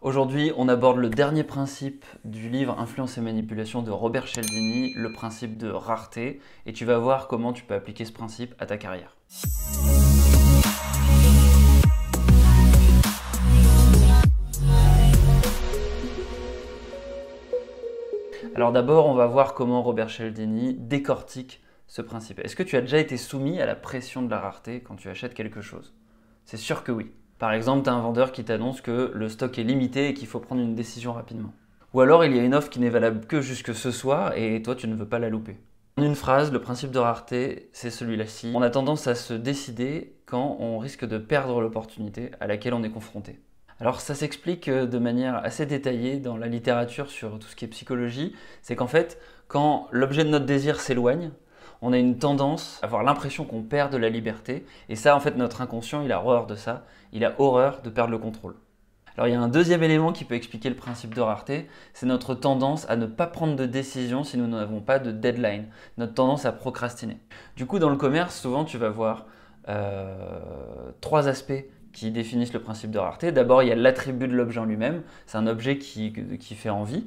Aujourd'hui, on aborde le dernier principe du livre Influence et manipulation de Robert Cialdini, le principe de rareté, et tu vas voir comment tu peux appliquer ce principe à ta carrière. Alors d'abord, on va voir comment Robert Cialdini décortique ce principe. Est-ce que tu as déjà été soumis à la pression de la rareté quand tu achètes quelque chose C'est sûr que oui. Par exemple, tu as un vendeur qui t'annonce que le stock est limité et qu'il faut prendre une décision rapidement. Ou alors il y a une offre qui n'est valable que jusque ce soir et toi tu ne veux pas la louper. En une phrase, le principe de rareté, c'est celui-là-ci. On a tendance à se décider quand on risque de perdre l'opportunité à laquelle on est confronté. Alors ça s'explique euh, de manière assez détaillée dans la littérature sur tout ce qui est psychologie, c'est qu'en fait, quand l'objet de notre désir s'éloigne, on a une tendance à avoir l'impression qu'on perd de la liberté. Et ça, en fait, notre inconscient, il a horreur de ça. Il a horreur de perdre le contrôle. Alors il y a un deuxième élément qui peut expliquer le principe de rareté, c'est notre tendance à ne pas prendre de décision si nous n'avons pas de deadline, notre tendance à procrastiner. Du coup, dans le commerce, souvent tu vas voir euh, trois aspects définissent le principe de rareté. D'abord, il y a l'attribut de l'objet en lui-même, c'est un objet qui, qui fait envie.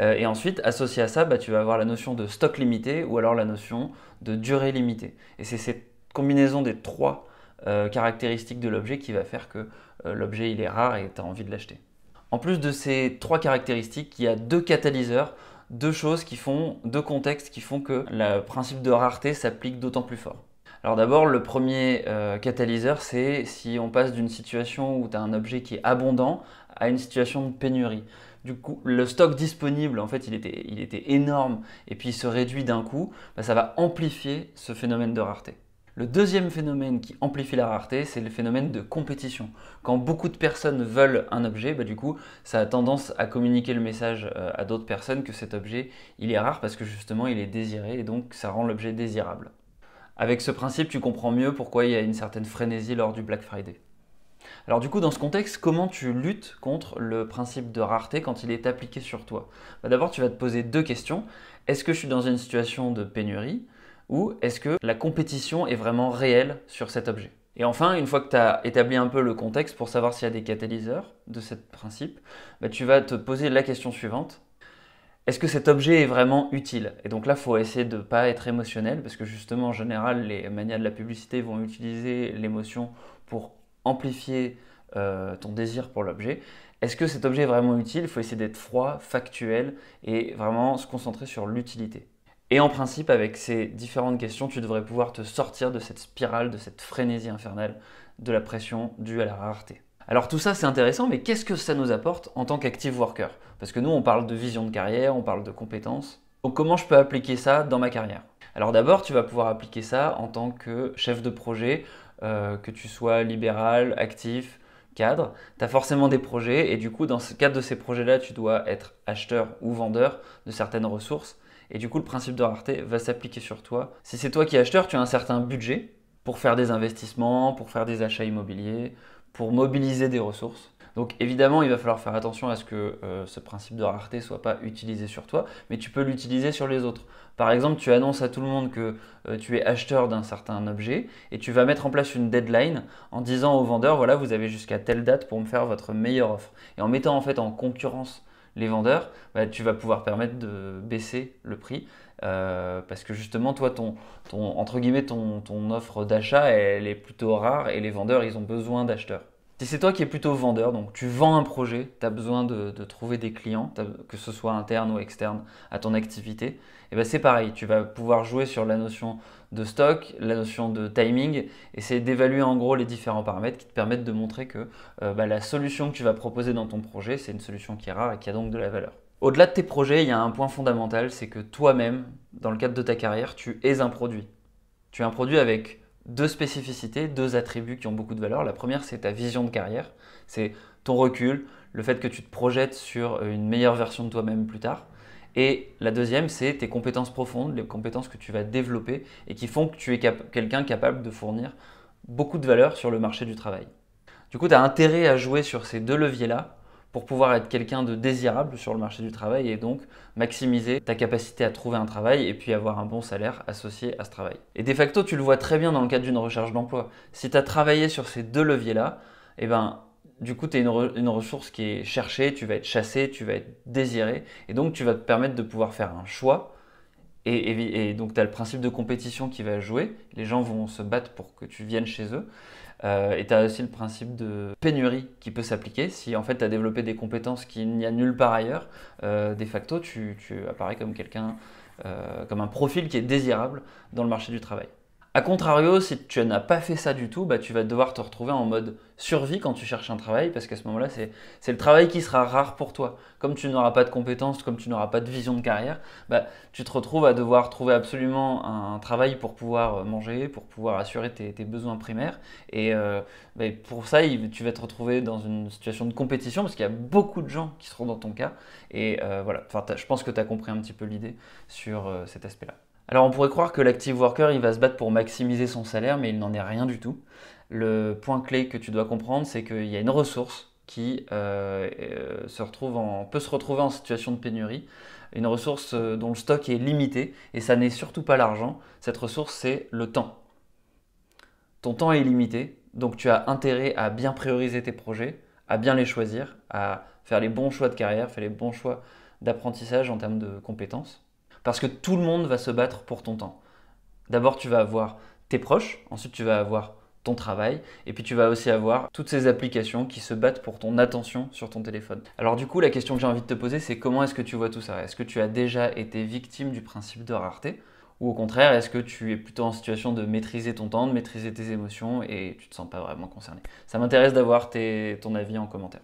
Euh, et ensuite, associé à ça, bah, tu vas avoir la notion de stock limité ou alors la notion de durée limitée. Et c'est cette combinaison des trois euh, caractéristiques de l'objet qui va faire que euh, l'objet il est rare et tu as envie de l'acheter. En plus de ces trois caractéristiques, il y a deux catalyseurs, deux choses qui font, deux contextes qui font que le principe de rareté s'applique d'autant plus fort. Alors d'abord, le premier euh, catalyseur, c'est si on passe d'une situation où tu as un objet qui est abondant à une situation de pénurie. Du coup, le stock disponible, en fait, il était, il était énorme et puis il se réduit d'un coup, bah, ça va amplifier ce phénomène de rareté. Le deuxième phénomène qui amplifie la rareté, c'est le phénomène de compétition. Quand beaucoup de personnes veulent un objet, bah du coup, ça a tendance à communiquer le message euh, à d'autres personnes que cet objet, il est rare parce que justement, il est désiré et donc ça rend l'objet désirable. Avec ce principe, tu comprends mieux pourquoi il y a une certaine frénésie lors du Black Friday. Alors du coup, dans ce contexte, comment tu luttes contre le principe de rareté quand il est appliqué sur toi bah, D'abord, tu vas te poser deux questions. Est-ce que je suis dans une situation de pénurie ou est-ce que la compétition est vraiment réelle sur cet objet et enfin, une fois que tu as établi un peu le contexte pour savoir s'il y a des catalyseurs de ce principe, bah, tu vas te poser la question suivante est-ce que cet objet est vraiment utile Et donc là, faut essayer de ne pas être émotionnel, parce que justement, en général, les manias de la publicité vont utiliser l'émotion pour amplifier euh, ton désir pour l'objet. Est-ce que cet objet est vraiment utile Il faut essayer d'être froid, factuel, et vraiment se concentrer sur l'utilité. Et en principe, avec ces différentes questions, tu devrais pouvoir te sortir de cette spirale, de cette frénésie infernale, de la pression due à la rareté. Alors tout ça c'est intéressant, mais qu'est-ce que ça nous apporte en tant qu'active worker Parce que nous on parle de vision de carrière, on parle de compétences. comment je peux appliquer ça dans ma carrière Alors d'abord tu vas pouvoir appliquer ça en tant que chef de projet, euh, que tu sois libéral, actif, cadre, tu as forcément des projets et du coup dans ce cadre de ces projets-là, tu dois être acheteur ou vendeur de certaines ressources et du coup le principe de rareté va s'appliquer sur toi. Si c'est toi qui es acheteur, tu as un certain budget pour faire des investissements, pour faire des achats immobiliers, pour mobiliser des ressources. Donc évidemment, il va falloir faire attention à ce que euh, ce principe de rareté soit pas utilisé sur toi, mais tu peux l'utiliser sur les autres. Par exemple, tu annonces à tout le monde que euh, tu es acheteur d'un certain objet et tu vas mettre en place une deadline en disant aux vendeur voilà, vous avez jusqu'à telle date pour me faire votre meilleure offre. Et en mettant en fait en concurrence les vendeurs, bah, tu vas pouvoir permettre de baisser le prix euh, parce que justement, toi, ton, entre guillemets, ton, offre d'achat, elle est plutôt rare et les vendeurs, ils ont besoin d'acheteurs. Si c'est toi qui es plutôt vendeur, donc tu vends un projet, tu as besoin de, trouver des clients, que ce soit interne ou externe à ton activité, et eh ben c'est pareil, tu vas pouvoir jouer sur la notion de stock, la notion de timing, et c'est d'évaluer en gros les différents paramètres qui te permettent de montrer que euh, bah, la solution que tu vas proposer dans ton projet, c'est une solution qui est rare et qui a donc de la valeur. Au-delà de tes projets, il y a un point fondamental, c'est que toi-même, dans le cadre de ta carrière, tu es un produit. Tu es un produit avec deux spécificités, deux attributs qui ont beaucoup de valeur. La première, c'est ta vision de carrière, c'est ton recul, le fait que tu te projettes sur une meilleure version de toi-même plus tard. Et la deuxième, c'est tes compétences profondes, les compétences que tu vas développer et qui font que tu es quelqu'un capable de fournir beaucoup de valeur sur le marché du travail. Du coup, tu as intérêt à jouer sur ces deux leviers-là pour pouvoir être quelqu'un de désirable sur le marché du travail et donc maximiser ta capacité à trouver un travail et puis avoir un bon salaire associé à ce travail. Et de facto, tu le vois très bien dans le cadre d'une recherche d'emploi. Si tu as travaillé sur ces deux leviers-là, eh ben, du coup, tu es une, ressource qui est cherchée, tu vas être chassé, tu vas être désiré, et donc tu vas te permettre de pouvoir faire un choix. Et, et donc, tu as le principe de compétition qui va jouer. Les gens vont se battre pour que tu viennes chez eux. Euh, et tu as aussi le principe de pénurie qui peut s'appliquer. Si en fait tu as développé des compétences qu'il n'y a nulle part ailleurs, euh, de facto tu, tu apparais comme quelqu'un, euh, comme un profil qui est désirable dans le marché du travail. A contrario, si tu n'as pas fait ça du tout, bah, tu vas devoir te retrouver en mode survie quand tu cherches un travail, parce qu'à ce moment-là, c'est le travail qui sera rare pour toi. Comme tu n'auras pas de compétences, comme tu n'auras pas de vision de carrière, bah, tu te retrouves à devoir trouver absolument un, travail pour pouvoir euh, manger, pour pouvoir assurer tes, besoins primaires. Et euh, bah, pour ça, tu vas te retrouver dans une situation de compétition, parce qu'il y a beaucoup de gens qui seront dans ton cas. Et euh, voilà, je pense que tu as compris un petit peu l'idée sur cet aspect-là. Alors on pourrait croire que l'active worker, il va se battre pour maximiser son salaire, mais il n'en est rien du tout. Le point clé que tu dois comprendre, c'est qu'il y a une ressource qui euh, euh, se retrouve peut se retrouver en situation de pénurie, une ressource euh, dont le stock est limité, et ça n'est surtout pas l'argent, cette ressource c'est le temps. Ton temps est limité, donc tu as intérêt à bien prioriser tes projets, à bien les choisir, à faire les bons choix de carrière, faire les bons choix d'apprentissage en termes de compétences. Parce que tout le monde va se battre pour ton temps. D'abord, tu vas avoir tes proches, ensuite, tu vas avoir ton travail, et puis tu vas aussi avoir toutes ces applications qui se battent pour ton attention sur ton téléphone. Alors du coup, la question que j'ai envie de te poser, c'est comment est-ce que tu vois tout ça Est-ce que tu as déjà été victime du principe de rareté Ou au contraire, est-ce que tu es plutôt en situation de maîtriser ton temps, de maîtriser tes émotions, et tu ne te sens pas vraiment concerné Ça m'intéresse d'avoir ton avis en commentaire.